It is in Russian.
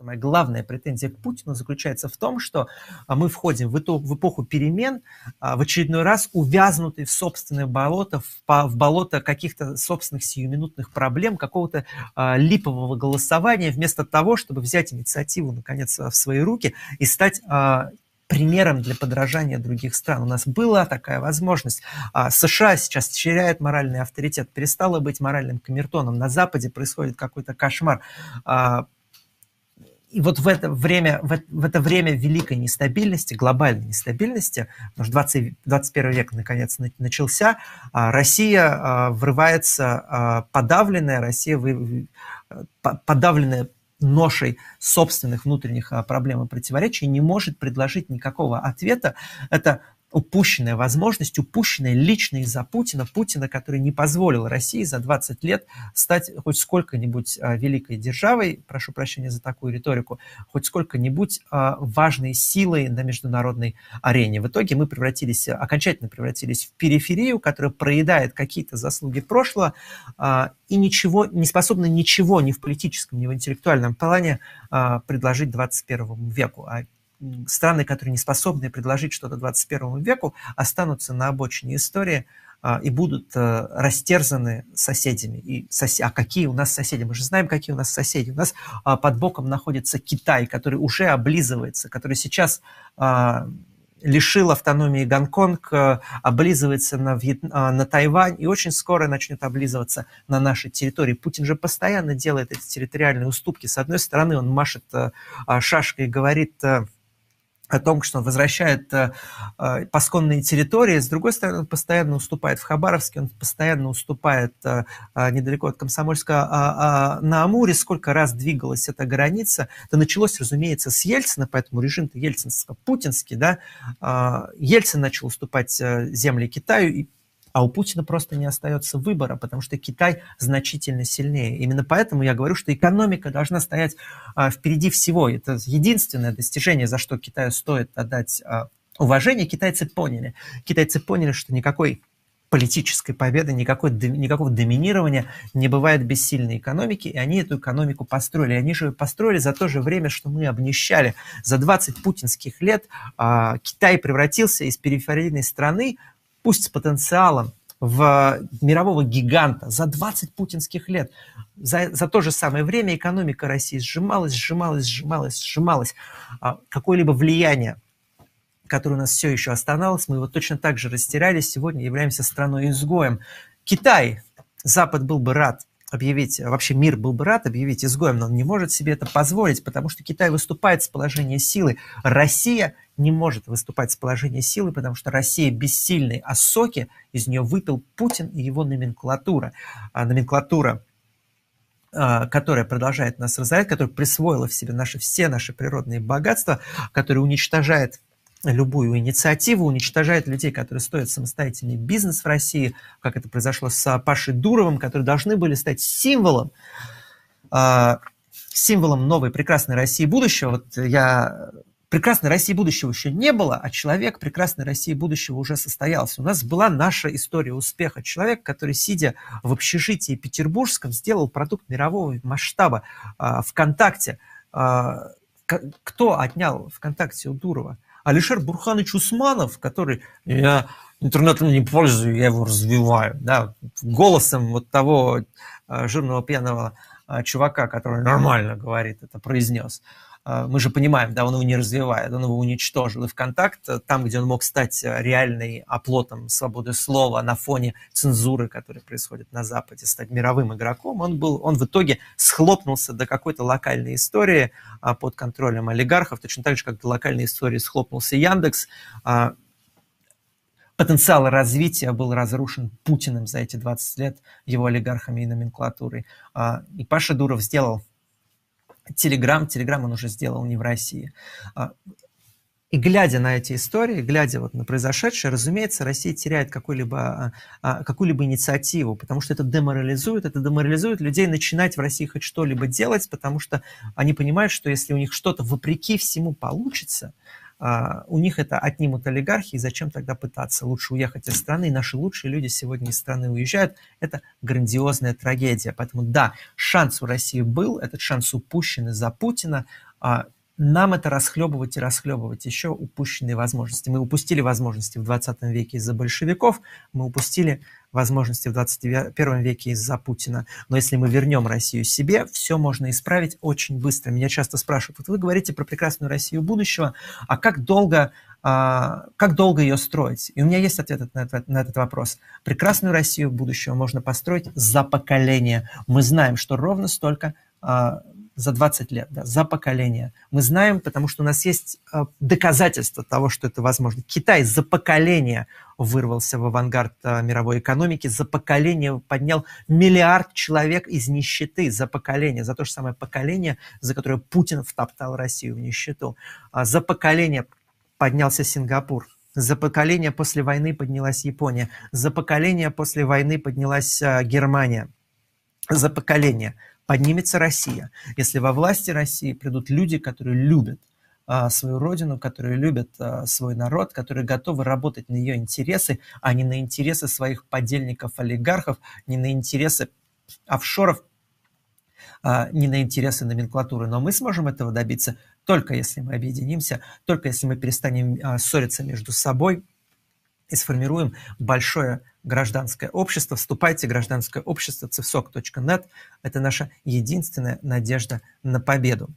что моя главная претензия к Путину заключается в том, что а, мы входим в, эту в эпоху перемен, а, в очередной раз увязнутый в собственное болото, в, в болото каких-то собственных сиюминутных проблем, какого-то а, липового голосования, вместо того, чтобы взять инициативу, наконец, в свои руки и стать а, примером для подражания других стран. У нас была такая возможность. А, США сейчас теряет моральный авторитет, перестала быть моральным камертоном. На Западе происходит какой-то кошмар и вот в это время, в, в это время великой нестабильности, глобальной нестабильности, потому что 20, 21 век наконец начался, а, Россия а, врывается а, подавленная, Россия вы, подавленная ношей собственных внутренних проблем и противоречий не может предложить никакого ответа. Это упущенная возможность, упущенная лично из-за Путина, Путина, который не позволил России за 20 лет стать хоть сколько-нибудь а, великой державой, прошу прощения за такую риторику, хоть сколько-нибудь а, важной силой на международной арене. В итоге мы превратились, окончательно превратились в периферию, которая проедает какие-то заслуги прошлого а, и ничего, не способна ничего ни в политическом, ни в интеллектуальном плане предложить 21 веку. А страны, которые не способны предложить что-то 21 веку, останутся на обочине истории а, и будут э, растерзаны соседями. И соседи. А какие у нас соседи? Мы же знаем, какие у нас соседи. У нас а, под боком находится Китай, который уже облизывается, который сейчас а, лишил автономии Гонконг, э, облизывается на, Вьет... на Тайвань и очень скоро начнет облизываться на нашей территории. Путин же постоянно делает эти территориальные уступки. С одной стороны, он машет э, шашкой и говорит о том, что он возвращает э, э, посконные территории. С другой стороны, он постоянно уступает в Хабаровске, он постоянно уступает э, э недалеко от Комсомольска э, э, на Амуре. Сколько раз двигалась эта граница. Это началось, разумеется, с Ельцина, поэтому режим-то ельцинско-путинский. Да? Э, Ельцин начал уступать э, земли Китаю, и а у Путина просто не остается выбора, потому что Китай значительно сильнее. Именно поэтому я говорю, что экономика должна стоять а, впереди всего. Это единственное достижение, за что Китаю стоит отдать а, уважение. Китайцы поняли. Китайцы поняли, что никакой политической победы, никакой, никакого доминирования не бывает без сильной экономики, и они эту экономику построили. они же ее построили за то же время, что мы обнищали. За 20 путинских лет а, Китай превратился из периферийной страны пусть с потенциалом в э, мирового гиганта за 20 путинских лет. За, за то же самое время экономика России сжималась, сжималась, сжималась, сжималась. А какое-либо влияние, которое у нас все еще оставалось, мы его точно так же растеряли. Сегодня являемся страной-изгоем. Китай, Запад был бы рад объявить, а вообще мир был бы рад объявить изгоем, но он не может себе это позволить, потому что Китай выступает с положения силы. Россия не может выступать с положения силы, потому что Россия бессильной, а соки из нее выпил Путин и его номенклатура. А номенклатура а, которая продолжает нас разорять, которая присвоила в себе наши, все наши природные богатства, которая уничтожает любую инициативу, уничтожает людей, которые стоят самостоятельный бизнес в России, как это произошло с а, Пашей Дуровым, которые должны были стать символом, а, символом новой прекрасной России будущего. Вот я прекрасной России будущего еще не было, а человек прекрасной России будущего уже состоялся. У нас была наша история успеха. Человек, который, сидя в общежитии петербургском, сделал продукт мирового масштаба э, ВКонтакте. Э, кто отнял ВКонтакте у Дурова? Алишер Бурханович Усманов, который я интернетом не пользуюсь, я его развиваю, да, голосом вот того а, жирного пьяного чувака, который нормально говорит, это произнес. А, мы же понимаем, да, он его не развивает, он его уничтожил. И ВКонтакт, э, там, где он мог стать э, реальным оплотом свободы слова на фоне цензуры, которая происходит на Западе, стать мировым игроком, он, был, он в итоге схлопнулся до какой-то локальной истории а, под контролем олигархов, точно так же, как до локальной истории схлопнулся Яндекс. А, потенциал развития был разрушен Путиным за эти 20 лет, его олигархами и номенклатурой. И Паша Дуров сделал Телеграм, Телеграм он уже сделал не в России. А, и глядя на эти истории, глядя вот на произошедшее, разумеется, Россия теряет а, а, какую-либо какую -либо инициативу, потому что это деморализует, это деморализует людей начинать в России хоть что-либо делать, потому что они понимают, что если у них что-то вопреки всему получится, а, у них это отнимут олигархи, и зачем тогда пытаться? Лучше уехать из страны, и наши лучшие люди сегодня из страны уезжают. Это грандиозная трагедия. Поэтому да, шанс у России был, этот шанс упущен из-за Путина, а, нам это расхлебывать и расхлебывать. Еще упущенные возможности. Мы упустили возможности в 20 веке из-за большевиков, мы упустили возможности в 21 веке из-за Путина. Но если мы вернем Россию себе, все можно исправить очень быстро. Меня часто спрашивают, вот вы говорите про прекрасную Россию будущего, а как долго, а, как долго ее строить? И у меня есть ответ на этот, на этот вопрос. Прекрасную Россию будущего можно построить за поколение. Мы знаем, что ровно столько а, за 20 лет, да, за поколение. Мы знаем, потому что у нас есть э, доказательства того, что это возможно. Китай за поколение вырвался в авангард э, мировой экономики, за поколение поднял миллиард человек из нищеты, за поколение, за то же самое поколение, за которое Путин втоптал Россию в нищету. А за поколение поднялся Сингапур, за поколение после войны поднялась Япония, за поколение после войны поднялась э, Германия, за поколение поднимется Россия, если во власти России придут люди, которые любят а, свою родину, которые любят а, свой народ, которые готовы работать на ее интересы, а не на интересы своих подельников-олигархов, не на интересы офшоров, а, не на интересы номенклатуры. Но мы сможем этого добиться только если мы объединимся, только если мы перестанем ссориться между собой и сформируем большое гражданское общество. Вступайте, гражданское общество, civsoc.net. Это наша единственная надежда на победу.